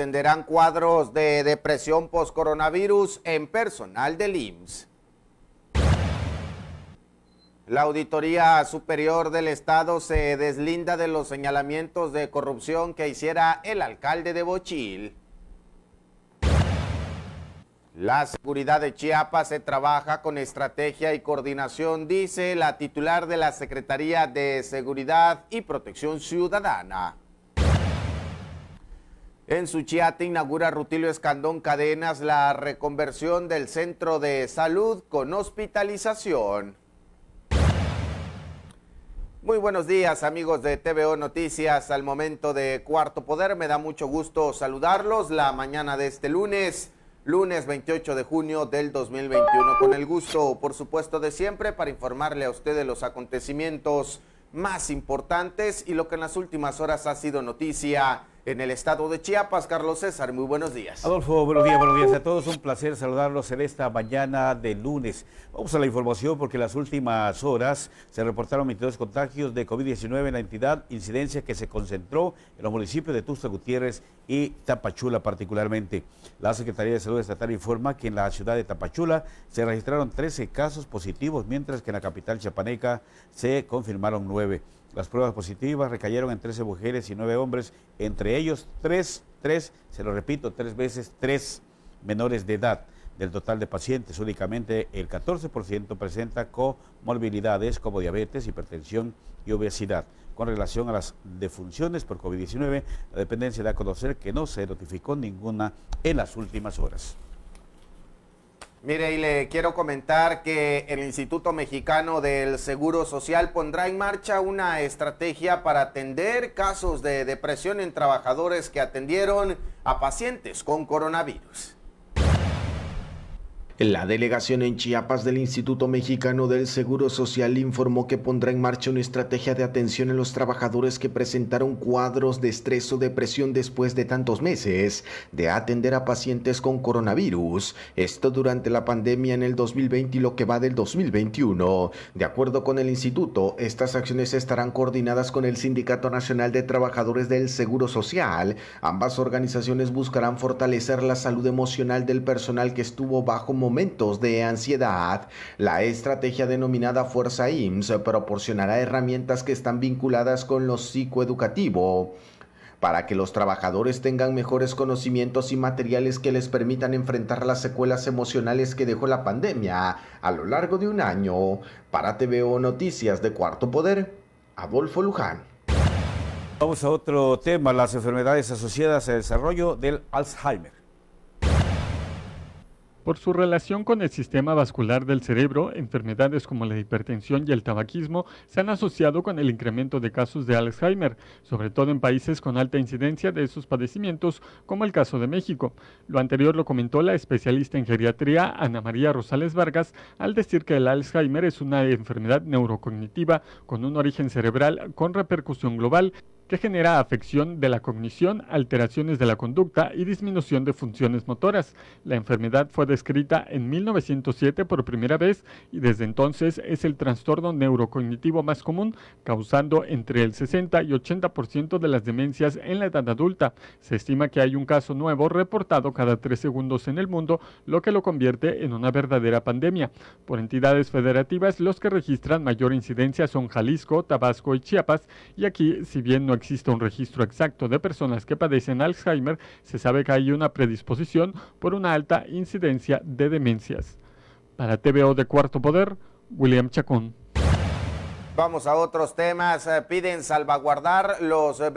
Tenderán cuadros de depresión post-coronavirus en personal del IMSS. La Auditoría Superior del Estado se deslinda de los señalamientos de corrupción que hiciera el alcalde de Bochil. La seguridad de Chiapas se trabaja con estrategia y coordinación, dice la titular de la Secretaría de Seguridad y Protección Ciudadana. En Suchiate inaugura Rutilio Escandón Cadenas la reconversión del centro de salud con hospitalización. Muy buenos días amigos de TVO Noticias, al momento de Cuarto Poder, me da mucho gusto saludarlos la mañana de este lunes, lunes 28 de junio del 2021, con el gusto por supuesto de siempre para informarle a usted de los acontecimientos más importantes y lo que en las últimas horas ha sido noticia en el estado de Chiapas. Carlos César, muy buenos días. Adolfo, buenos días, buenos días a todos. Un placer saludarlos en esta mañana de lunes. Vamos a la información porque en las últimas horas se reportaron 22 contagios de COVID-19 en la entidad, incidencia que se concentró en los municipios de Tusta Gutiérrez y Tapachula particularmente. La Secretaría de Salud Estatal informa que en la ciudad de Tapachula se registraron 13 casos positivos, mientras que en la capital chiapaneca se confirmaron 9. Las pruebas positivas recayeron en 13 mujeres y 9 hombres, entre ellos 3, 3, se lo repito, 3 veces 3 menores de edad. Del total de pacientes, únicamente el 14% presenta comorbilidades como diabetes, hipertensión y obesidad. Con relación a las defunciones por COVID-19, la dependencia da a conocer que no se notificó ninguna en las últimas horas. Mire, y le quiero comentar que el Instituto Mexicano del Seguro Social pondrá en marcha una estrategia para atender casos de depresión en trabajadores que atendieron a pacientes con coronavirus. La delegación en Chiapas del Instituto Mexicano del Seguro Social informó que pondrá en marcha una estrategia de atención a los trabajadores que presentaron cuadros de estrés o depresión después de tantos meses de atender a pacientes con coronavirus. Esto durante la pandemia en el 2020 y lo que va del 2021. De acuerdo con el instituto, estas acciones estarán coordinadas con el Sindicato Nacional de Trabajadores del Seguro Social. Ambas organizaciones buscarán fortalecer la salud emocional del personal que estuvo bajo momentos de ansiedad. La estrategia denominada Fuerza IMSS proporcionará herramientas que están vinculadas con lo psicoeducativo para que los trabajadores tengan mejores conocimientos y materiales que les permitan enfrentar las secuelas emocionales que dejó la pandemia a lo largo de un año. Para TVO Noticias de Cuarto Poder, Adolfo Luján. Vamos a otro tema, las enfermedades asociadas al desarrollo del Alzheimer. Por su relación con el sistema vascular del cerebro, enfermedades como la hipertensión y el tabaquismo se han asociado con el incremento de casos de Alzheimer, sobre todo en países con alta incidencia de esos padecimientos, como el caso de México. Lo anterior lo comentó la especialista en geriatría Ana María Rosales Vargas al decir que el Alzheimer es una enfermedad neurocognitiva con un origen cerebral con repercusión global que genera afección de la cognición, alteraciones de la conducta y disminución de funciones motoras. La enfermedad fue descrita en 1907 por primera vez y desde entonces es el trastorno neurocognitivo más común, causando entre el 60 y 80% de las demencias en la edad adulta. Se estima que hay un caso nuevo reportado cada tres segundos en el mundo, lo que lo convierte en una verdadera pandemia. Por entidades federativas, los que registran mayor incidencia son Jalisco, Tabasco y Chiapas, y aquí, si bien no existe un registro exacto de personas que padecen Alzheimer, se sabe que hay una predisposición por una alta incidencia de demencias. Para TVO de Cuarto Poder, William Chacón. Vamos a otros temas. Eh, piden salvaguardar los eh,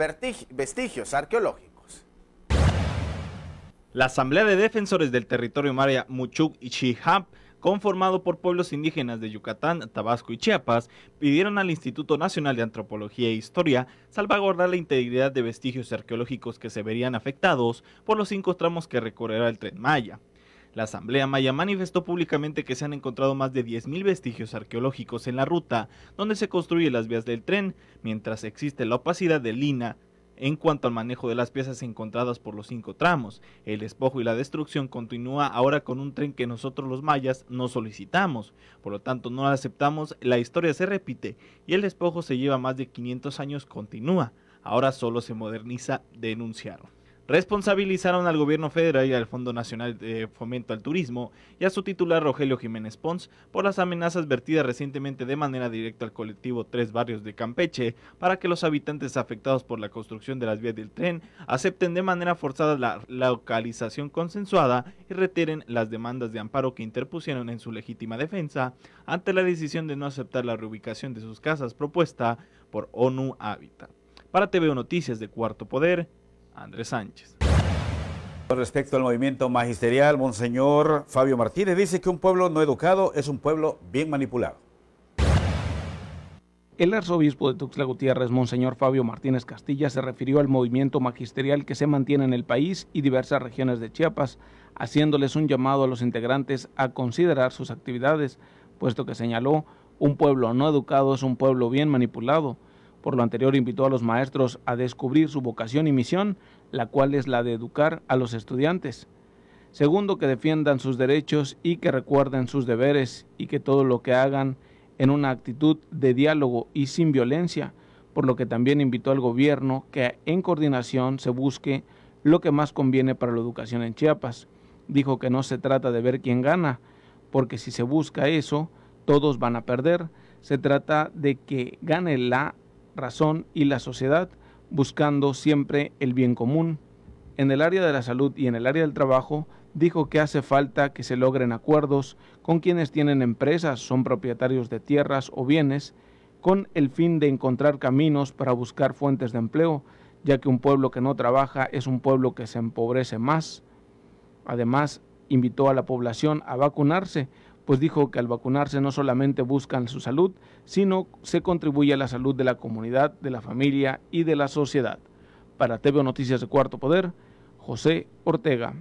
vestigios arqueológicos. La Asamblea de Defensores del Territorio María Muchuk y Chihab conformado por pueblos indígenas de Yucatán, Tabasco y Chiapas, pidieron al Instituto Nacional de Antropología e Historia salvaguardar la integridad de vestigios arqueológicos que se verían afectados por los cinco tramos que recorrerá el tren Maya. La Asamblea Maya manifestó públicamente que se han encontrado más de 10.000 vestigios arqueológicos en la ruta donde se construyen las vías del tren, mientras existe la opacidad de lina, en cuanto al manejo de las piezas encontradas por los cinco tramos. El despojo y la destrucción continúa ahora con un tren que nosotros los mayas no solicitamos, por lo tanto no la aceptamos, la historia se repite y el despojo se lleva más de 500 años continúa, ahora solo se moderniza, denunciaron responsabilizaron al gobierno federal y al Fondo Nacional de Fomento al Turismo y a su titular Rogelio Jiménez Pons por las amenazas vertidas recientemente de manera directa al colectivo Tres Barrios de Campeche para que los habitantes afectados por la construcción de las vías del tren acepten de manera forzada la localización consensuada y retiren las demandas de amparo que interpusieron en su legítima defensa ante la decisión de no aceptar la reubicación de sus casas propuesta por ONU Habitat. Para TVO Noticias de Cuarto Poder, Andrés Sánchez. Respecto al movimiento magisterial, Monseñor Fabio Martínez dice que un pueblo no educado es un pueblo bien manipulado. El arzobispo de Tuxtla Gutiérrez, Monseñor Fabio Martínez Castilla, se refirió al movimiento magisterial que se mantiene en el país y diversas regiones de Chiapas, haciéndoles un llamado a los integrantes a considerar sus actividades, puesto que señaló, un pueblo no educado es un pueblo bien manipulado. Por lo anterior, invitó a los maestros a descubrir su vocación y misión, la cual es la de educar a los estudiantes. Segundo, que defiendan sus derechos y que recuerden sus deberes y que todo lo que hagan en una actitud de diálogo y sin violencia, por lo que también invitó al gobierno que en coordinación se busque lo que más conviene para la educación en Chiapas. Dijo que no se trata de ver quién gana, porque si se busca eso, todos van a perder. Se trata de que gane la razón y la sociedad, buscando siempre el bien común. En el área de la salud y en el área del trabajo, dijo que hace falta que se logren acuerdos con quienes tienen empresas, son propietarios de tierras o bienes, con el fin de encontrar caminos para buscar fuentes de empleo, ya que un pueblo que no trabaja es un pueblo que se empobrece más. Además, invitó a la población a vacunarse, pues dijo que al vacunarse no solamente buscan su salud, sino se contribuye a la salud de la comunidad, de la familia y de la sociedad. Para TV Noticias de Cuarto Poder, José Ortega.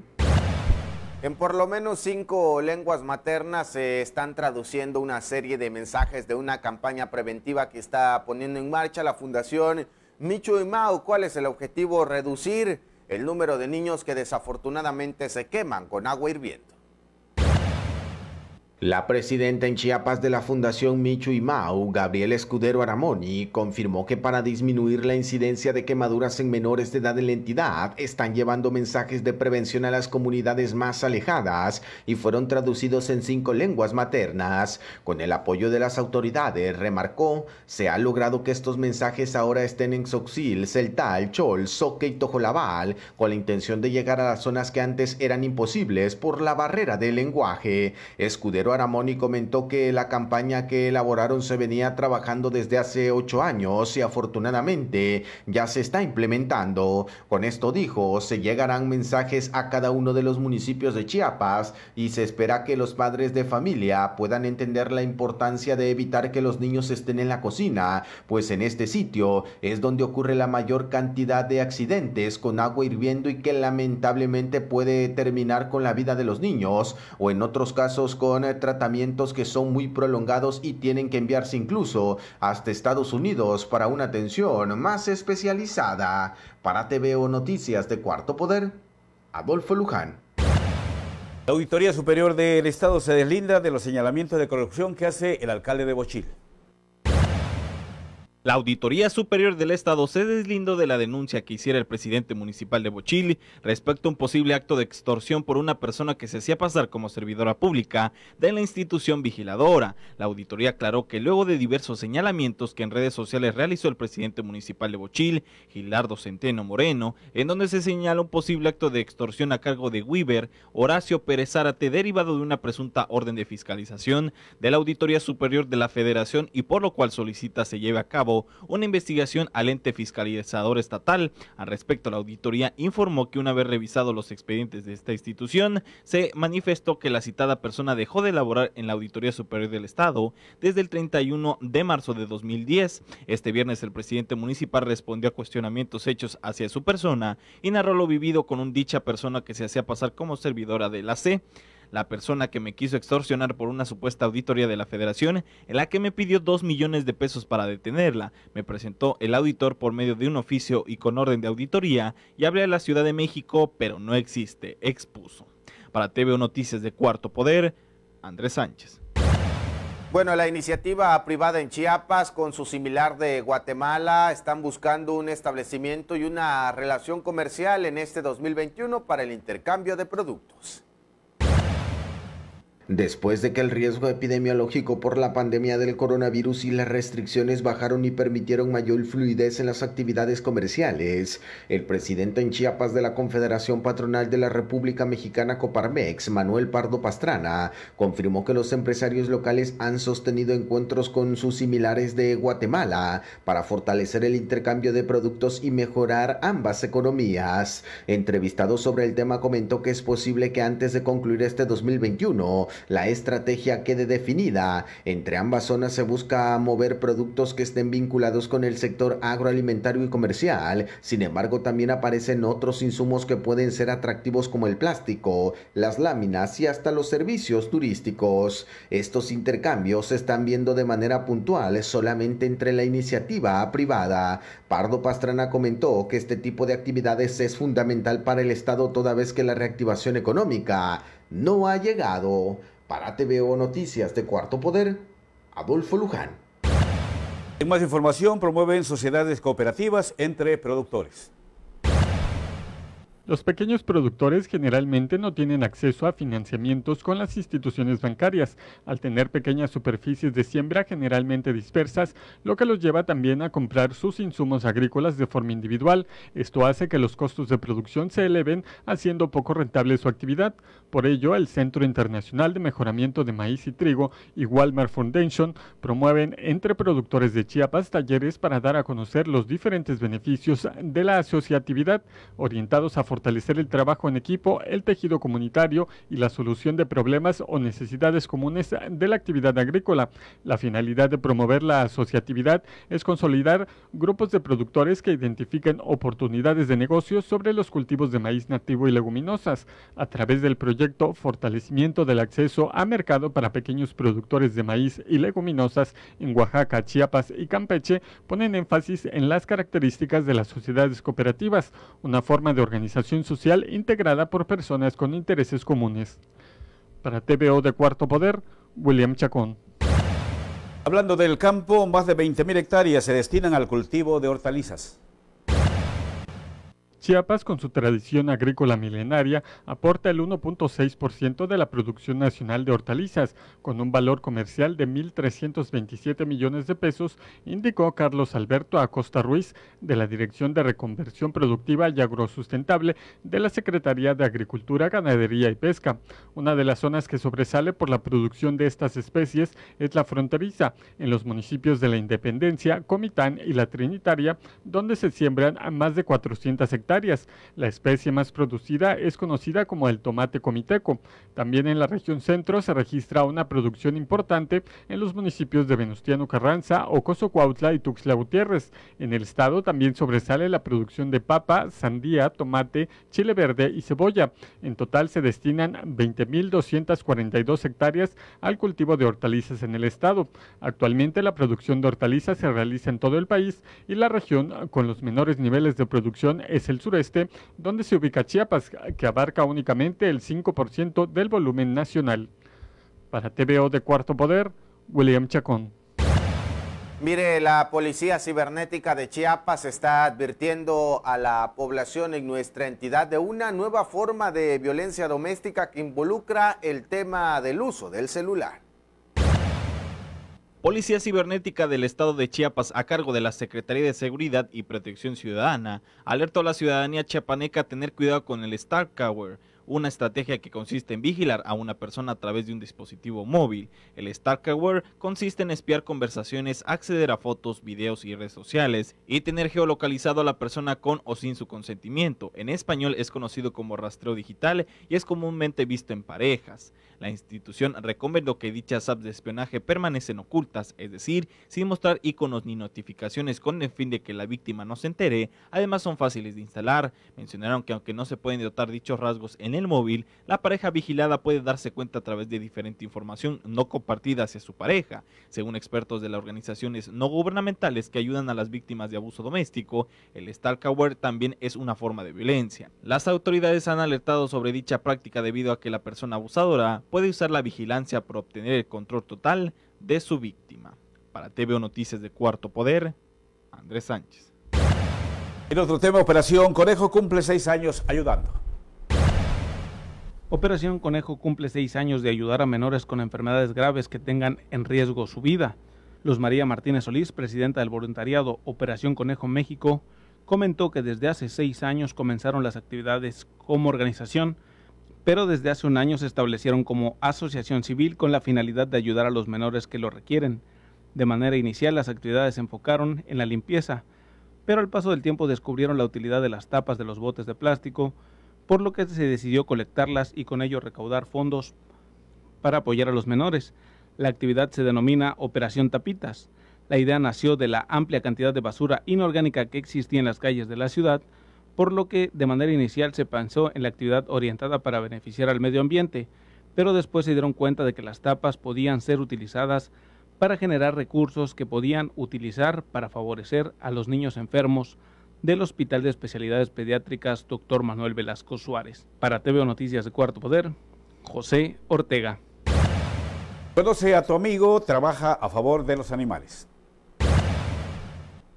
En por lo menos cinco lenguas maternas se están traduciendo una serie de mensajes de una campaña preventiva que está poniendo en marcha la Fundación Micho y Mao. ¿Cuál es el objetivo? Reducir el número de niños que desafortunadamente se queman con agua hirviendo. La presidenta en Chiapas de la Fundación Michu y Mau, Gabriel Escudero Aramoni, confirmó que para disminuir la incidencia de quemaduras en menores de edad en la entidad, están llevando mensajes de prevención a las comunidades más alejadas y fueron traducidos en cinco lenguas maternas. Con el apoyo de las autoridades, remarcó, se ha logrado que estos mensajes ahora estén en Xoxil, Celtal, Chol, Soque y Tojolabal, con la intención de llegar a las zonas que antes eran imposibles por la barrera del lenguaje. Escudero ramón y comentó que la campaña que elaboraron se venía trabajando desde hace ocho años y afortunadamente ya se está implementando. Con esto dijo, se llegarán mensajes a cada uno de los municipios de Chiapas y se espera que los padres de familia puedan entender la importancia de evitar que los niños estén en la cocina, pues en este sitio es donde ocurre la mayor cantidad de accidentes con agua hirviendo y que lamentablemente puede terminar con la vida de los niños o en otros casos con tratamientos que son muy prolongados y tienen que enviarse incluso hasta Estados Unidos para una atención más especializada. Para TVO Noticias de Cuarto Poder, Adolfo Luján. La Auditoría Superior del Estado se deslinda de los señalamientos de corrupción que hace el alcalde de Bochil. La Auditoría Superior del Estado se deslindó de la denuncia que hiciera el presidente municipal de Bochil respecto a un posible acto de extorsión por una persona que se hacía pasar como servidora pública de la institución vigiladora. La auditoría aclaró que luego de diversos señalamientos que en redes sociales realizó el presidente municipal de Bochil, Gilardo Centeno Moreno, en donde se señala un posible acto de extorsión a cargo de Weaver, Horacio Pérez Zárate, derivado de una presunta orden de fiscalización de la Auditoría Superior de la Federación y por lo cual solicita se lleve a cabo una investigación al ente fiscalizador estatal. Al respecto, la auditoría informó que una vez revisados los expedientes de esta institución, se manifestó que la citada persona dejó de elaborar en la Auditoría Superior del Estado desde el 31 de marzo de 2010. Este viernes el presidente municipal respondió a cuestionamientos hechos hacia su persona y narró lo vivido con un dicha persona que se hacía pasar como servidora de la C la persona que me quiso extorsionar por una supuesta auditoría de la federación, en la que me pidió 2 millones de pesos para detenerla. Me presentó el auditor por medio de un oficio y con orden de auditoría y hablé a la Ciudad de México, pero no existe, expuso. Para TV Noticias de Cuarto Poder, Andrés Sánchez. Bueno, la iniciativa privada en Chiapas con su similar de Guatemala están buscando un establecimiento y una relación comercial en este 2021 para el intercambio de productos. Después de que el riesgo epidemiológico por la pandemia del coronavirus y las restricciones bajaron y permitieron mayor fluidez en las actividades comerciales, el presidente en Chiapas de la Confederación Patronal de la República Mexicana Coparmex, Manuel Pardo Pastrana, confirmó que los empresarios locales han sostenido encuentros con sus similares de Guatemala para fortalecer el intercambio de productos y mejorar ambas economías. Entrevistado sobre el tema comentó que es posible que antes de concluir este 2021, la estrategia quede definida. Entre ambas zonas se busca mover productos que estén vinculados con el sector agroalimentario y comercial. Sin embargo, también aparecen otros insumos que pueden ser atractivos como el plástico, las láminas y hasta los servicios turísticos. Estos intercambios se están viendo de manera puntual solamente entre la iniciativa privada. Pardo Pastrana comentó que este tipo de actividades es fundamental para el Estado toda vez que la reactivación económica no ha llegado. Para TVO Noticias de Cuarto Poder, Adolfo Luján. En más información, promueven sociedades cooperativas entre productores. Los pequeños productores generalmente no tienen acceso a financiamientos con las instituciones bancarias, al tener pequeñas superficies de siembra generalmente dispersas, lo que los lleva también a comprar sus insumos agrícolas de forma individual. Esto hace que los costos de producción se eleven, haciendo poco rentable su actividad. Por ello, el Centro Internacional de Mejoramiento de Maíz y Trigo y Walmart Foundation promueven entre productores de Chiapas talleres para dar a conocer los diferentes beneficios de la asociatividad, orientados a fortalecer el trabajo en equipo, el tejido comunitario y la solución de problemas o necesidades comunes de la actividad agrícola. La finalidad de promover la asociatividad es consolidar grupos de productores que identifiquen oportunidades de negocio sobre los cultivos de maíz nativo y leguminosas a través del proyecto Fortalecimiento del acceso a mercado para pequeños productores de maíz y leguminosas en Oaxaca, Chiapas y Campeche ponen énfasis en las características de las sociedades cooperativas, una forma de organización social integrada por personas con intereses comunes. Para TVO de Cuarto Poder, William Chacón. Hablando del campo, más de 20.000 hectáreas se destinan al cultivo de hortalizas. Chiapas, con su tradición agrícola milenaria, aporta el 1.6% de la producción nacional de hortalizas, con un valor comercial de 1.327 millones de pesos, indicó Carlos Alberto Acosta Ruiz, de la Dirección de Reconversión Productiva y Agrosustentable de la Secretaría de Agricultura, Ganadería y Pesca. Una de las zonas que sobresale por la producción de estas especies es la fronteriza, en los municipios de la Independencia, Comitán y la Trinitaria, donde se siembran más de 400 hectáreas la especie más producida es conocida como el tomate comiteco. También en la región centro se registra una producción importante en los municipios de Venustiano Carranza, Ocoso Cuautla y Tuxla Gutiérrez. En el estado también sobresale la producción de papa, sandía, tomate, chile verde y cebolla. En total se destinan 20.242 hectáreas al cultivo de hortalizas en el estado. Actualmente la producción de hortalizas se realiza en todo el país y la región con los menores niveles de producción es el sureste, donde se ubica Chiapas, que abarca únicamente el 5% del volumen nacional. Para TVO de Cuarto Poder, William Chacón. Mire, la Policía Cibernética de Chiapas está advirtiendo a la población en nuestra entidad de una nueva forma de violencia doméstica que involucra el tema del uso del celular. Policía Cibernética del Estado de Chiapas, a cargo de la Secretaría de Seguridad y Protección Ciudadana, alertó a la ciudadanía chiapaneca a tener cuidado con el Tower una estrategia que consiste en vigilar a una persona a través de un dispositivo móvil. El Stalkerware consiste en espiar conversaciones, acceder a fotos, videos y redes sociales y tener geolocalizado a la persona con o sin su consentimiento. En español es conocido como rastreo digital y es comúnmente visto en parejas. La institución recomendó que dichas apps de espionaje permanecen ocultas, es decir, sin mostrar iconos ni notificaciones con el fin de que la víctima no se entere. Además son fáciles de instalar. Mencionaron que aunque no se pueden dotar dichos rasgos en en el móvil, la pareja vigilada puede darse cuenta a través de diferente información no compartida hacia su pareja. Según expertos de las organizaciones no gubernamentales que ayudan a las víctimas de abuso doméstico, el stalkerware también es una forma de violencia. Las autoridades han alertado sobre dicha práctica debido a que la persona abusadora puede usar la vigilancia para obtener el control total de su víctima. Para TVO Noticias de Cuarto Poder, Andrés Sánchez. En otro tema, Operación Conejo cumple seis años ayudando. Operación Conejo cumple seis años de ayudar a menores con enfermedades graves que tengan en riesgo su vida. Luz María Martínez Solís, presidenta del voluntariado Operación Conejo México, comentó que desde hace seis años comenzaron las actividades como organización, pero desde hace un año se establecieron como asociación civil con la finalidad de ayudar a los menores que lo requieren. De manera inicial las actividades se enfocaron en la limpieza, pero al paso del tiempo descubrieron la utilidad de las tapas de los botes de plástico, por lo que se decidió colectarlas y con ello recaudar fondos para apoyar a los menores. La actividad se denomina Operación Tapitas. La idea nació de la amplia cantidad de basura inorgánica que existía en las calles de la ciudad, por lo que de manera inicial se pensó en la actividad orientada para beneficiar al medio ambiente, pero después se dieron cuenta de que las tapas podían ser utilizadas para generar recursos que podían utilizar para favorecer a los niños enfermos, del Hospital de Especialidades Pediátricas ...doctor Manuel Velasco Suárez. Para TV Noticias de Cuarto Poder, José Ortega. Conoce pues a tu amigo, trabaja a favor de los animales.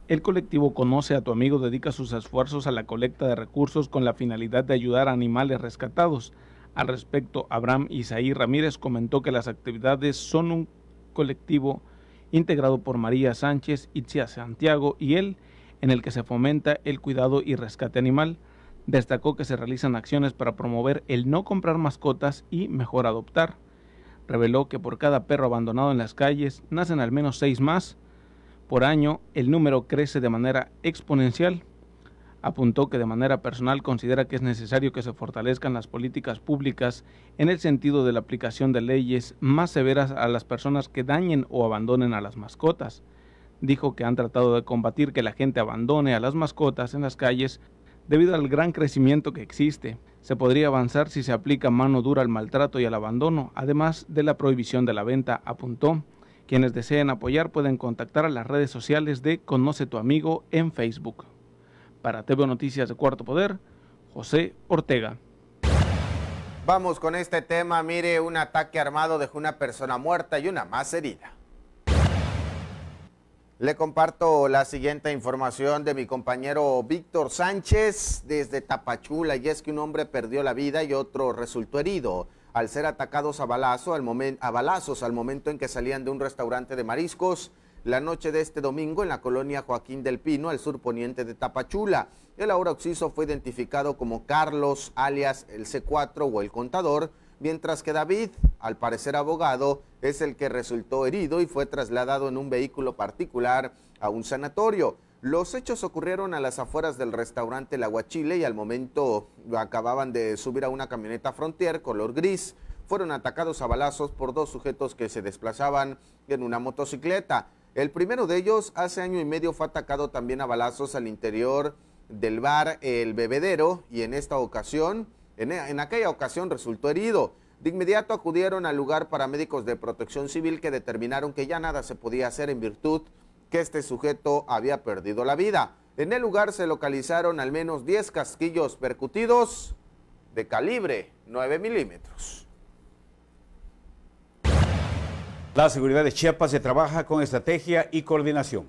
El colectivo Conoce a tu amigo dedica sus esfuerzos a la colecta de recursos con la finalidad de ayudar a animales rescatados. Al respecto, Abraham Isaí Ramírez comentó que las actividades son un colectivo integrado por María Sánchez, Itzia Santiago y él, en el que se fomenta el cuidado y rescate animal. Destacó que se realizan acciones para promover el no comprar mascotas y mejor adoptar. Reveló que por cada perro abandonado en las calles nacen al menos seis más. Por año el número crece de manera exponencial. Apuntó que de manera personal considera que es necesario que se fortalezcan las políticas públicas en el sentido de la aplicación de leyes más severas a las personas que dañen o abandonen a las mascotas dijo que han tratado de combatir que la gente abandone a las mascotas en las calles debido al gran crecimiento que existe. Se podría avanzar si se aplica mano dura al maltrato y al abandono, además de la prohibición de la venta, apuntó. Quienes deseen apoyar pueden contactar a las redes sociales de Conoce tu amigo en Facebook. Para TV Noticias de Cuarto Poder, José Ortega. Vamos con este tema. Mire, un ataque armado dejó una persona muerta y una más herida. Le comparto la siguiente información de mi compañero Víctor Sánchez desde Tapachula y es que un hombre perdió la vida y otro resultó herido al ser atacados a, balazo, al momento a balazos al momento en que salían de un restaurante de mariscos la noche de este domingo en la colonia Joaquín del Pino, al sur poniente de Tapachula. El ahora occiso fue identificado como Carlos alias el C4 o el contador mientras que David, al parecer abogado, es el que resultó herido y fue trasladado en un vehículo particular a un sanatorio. Los hechos ocurrieron a las afueras del restaurante La Aguachile y al momento acababan de subir a una camioneta Frontier color gris. Fueron atacados a balazos por dos sujetos que se desplazaban en una motocicleta. El primero de ellos hace año y medio fue atacado también a balazos al interior del bar El Bebedero y en esta ocasión e, en, aquella ocasión resultó herido. De inmediato acudieron al lugar paramédicos de protección civil que determinaron que ya nada se podía hacer en virtud que este sujeto había perdido la vida. En el lugar se localizaron al menos 10 casquillos percutidos de calibre 9 milímetros. La seguridad de Chiapas se trabaja con estrategia y coordinación.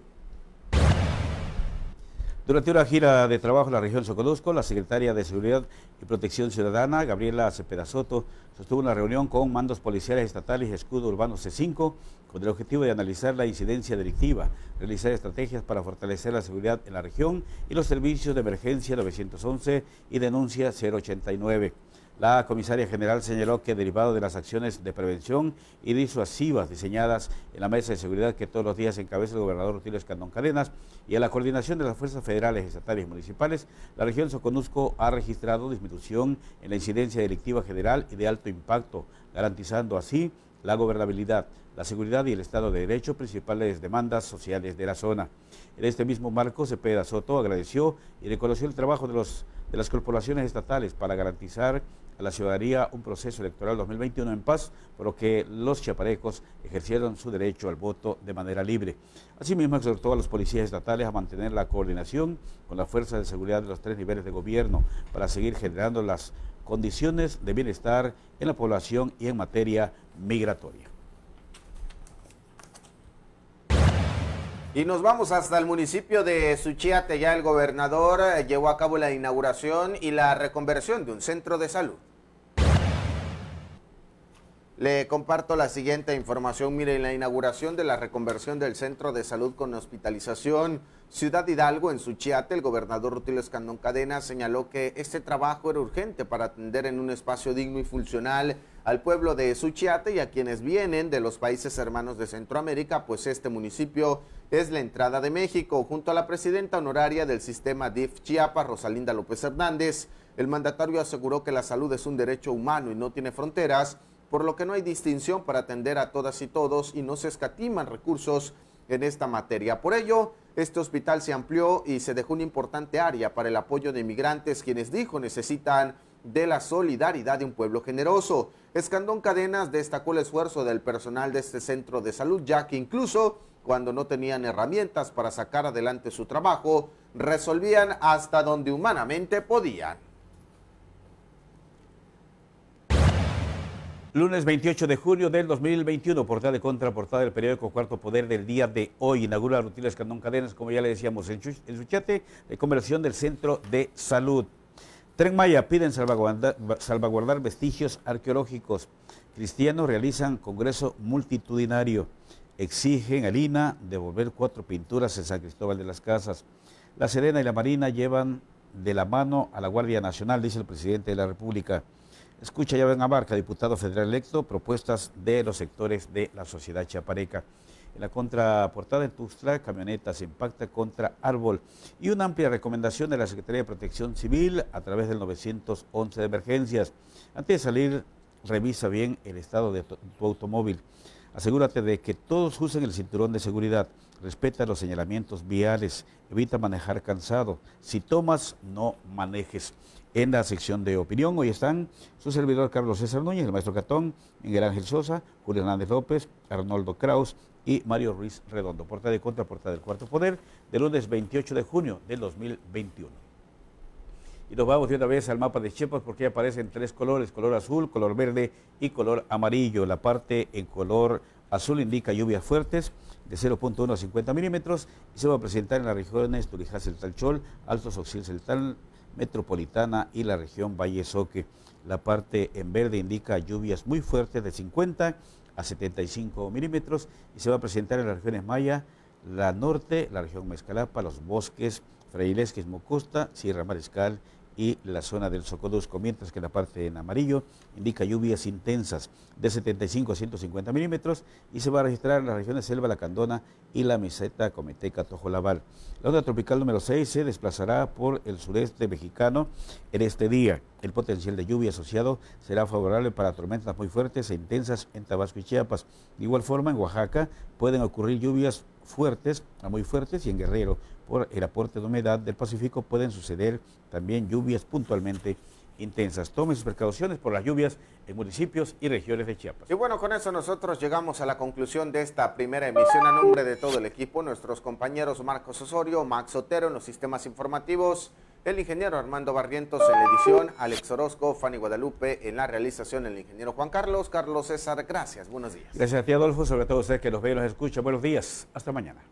Durante una gira de trabajo en la región Soconusco, la secretaria de Seguridad y Protección Ciudadana, Gabriela Cepeda Soto, sostuvo una reunión con mandos policiales estatales y Escudo Urbano C5 con el objetivo de analizar la incidencia delictiva, realizar estrategias para fortalecer la seguridad en la región y los servicios de emergencia 911 y denuncia 089. La comisaria general señaló que derivado de las acciones de prevención y disuasivas diseñadas en la mesa de seguridad que todos los días encabeza el gobernador Rutilio Escandón Cadenas y a la coordinación de las fuerzas federales, estatales y municipales, la región Soconusco ha registrado disminución en la incidencia delictiva general y de alto impacto, garantizando así la gobernabilidad, la seguridad y el Estado de Derecho, principales demandas sociales de la zona. En este mismo marco, Cepeda Soto agradeció y reconoció el trabajo de los de las corporaciones estatales para garantizar a la ciudadanía un proceso electoral 2021 en paz, por lo que los chiaparecos ejercieron su derecho al voto de manera libre. Asimismo, exhortó a los policías estatales a mantener la coordinación con las fuerzas de seguridad de los tres niveles de gobierno para seguir generando las condiciones de bienestar en la población y en materia migratoria. Y nos vamos hasta el municipio de Suchiate. Ya el gobernador eh, llevó a cabo la inauguración y la reconversión de un centro de salud. Le comparto la siguiente información. miren, la inauguración de la reconversión del Centro de Salud con Hospitalización Ciudad Hidalgo en Suchiate, el gobernador Rutilio Escandón Cadena señaló que este trabajo era urgente para atender en un espacio digno y funcional al pueblo de Suchiate y a quienes vienen de los países hermanos de Centroamérica, pues este municipio es la entrada de México. Junto a la presidenta honoraria del sistema DIF Chiapas, Rosalinda López Hernández, el mandatario aseguró que la salud es un derecho humano y no tiene fronteras por lo que no hay distinción para atender a todas y todos y no se escatiman recursos en esta materia. Por ello, este hospital se amplió y se dejó una importante área para el apoyo de inmigrantes quienes dijo necesitan de la solidaridad de un pueblo generoso. Escandón Cadenas destacó el esfuerzo del personal de este centro de salud, ya que incluso cuando no tenían herramientas para sacar adelante su trabajo, resolvían hasta donde humanamente podían. Lunes 28 de julio del 2021, portada de contraportada del periódico Cuarto Poder del día de hoy. Inaugura rutiles Escandón Cadenas, como ya le decíamos, en, su Suchate, de conversión del Centro de Salud. Tren Maya piden salvaguardar, vestigios arqueológicos. Cristianos realizan congreso multitudinario. Exigen al Lina devolver cuatro pinturas en San Cristóbal de las Casas. La Serena y la Marina llevan de la mano a la Guardia Nacional, dice el presidente de la República. Escucha, ya ven Abarca, diputado federal electo, propuestas de los sectores de la sociedad chiapareca. En la contraportada de Tuxtla, camioneta impacta contra árbol. Y una amplia recomendación de la Secretaría de Protección Civil a través del 911 de emergencias. Antes de salir, revisa bien el estado de tu automóvil. Asegúrate de que todos usen el cinturón de seguridad. Respeta los señalamientos viales. Evita manejar cansado. Si tomas, no manejes. En la sección de opinión, hoy están su servidor Carlos César Núñez, el maestro Catón, Miguel Ángel Sosa, Julio Hernández López, Arnoldo Kraus y Mario Ruiz Redondo. Porta de contra, portada del cuarto poder, de lunes 28 de junio del 2021. Y nos vamos de otra vez al mapa de Chiapas porque aparecen tres colores, color azul, color verde y color amarillo. La parte en color azul indica lluvias fuertes de 0.1 a 50 milímetros y se va a presentar en las regiones Turijá Central Chol, Altos Oxil Celtal, Metropolitana y la región Valle Soque. La parte en verde indica lluvias muy fuertes de 50 a 75 milímetros y se va a presentar en las regiones Maya, la norte, la región Mezcalapa, los bosques, Frailes, que es Mocosta, Sierra Mariscal y la zona del Socodusco, mientras que la parte en amarillo indica lluvias intensas de 75 a 150 milímetros y se va a registrar en las regiones Selva, La Candona y la meseta Cometeca, Tojolabal. La onda tropical número 6 se desplazará por el sureste mexicano en este día. El potencial de lluvia asociado será favorable para tormentas muy fuertes e intensas en Tabasco y Chiapas. De igual forma, en Oaxaca pueden ocurrir lluvias fuertes a muy fuertes y en Guerrero por el aporte de humedad del Pacífico pueden suceder también lluvias puntualmente intensas. Tomen sus precauciones por las lluvias en municipios y regiones de Chiapas. Y bueno, con eso nosotros llegamos a la conclusión de esta primera emisión a nombre de todo el equipo, nuestros compañeros Marcos Osorio, Max Otero en los sistemas informativos, el ingeniero Armando Barrientos en la edición, Alex Orozco, Fanny Guadalupe en la realización, el ingeniero Juan Carlos, Carlos César, gracias, buenos días. Gracias a ti Adolfo, sobre todo a usted que nos ve y nos escucha, buenos días, hasta mañana.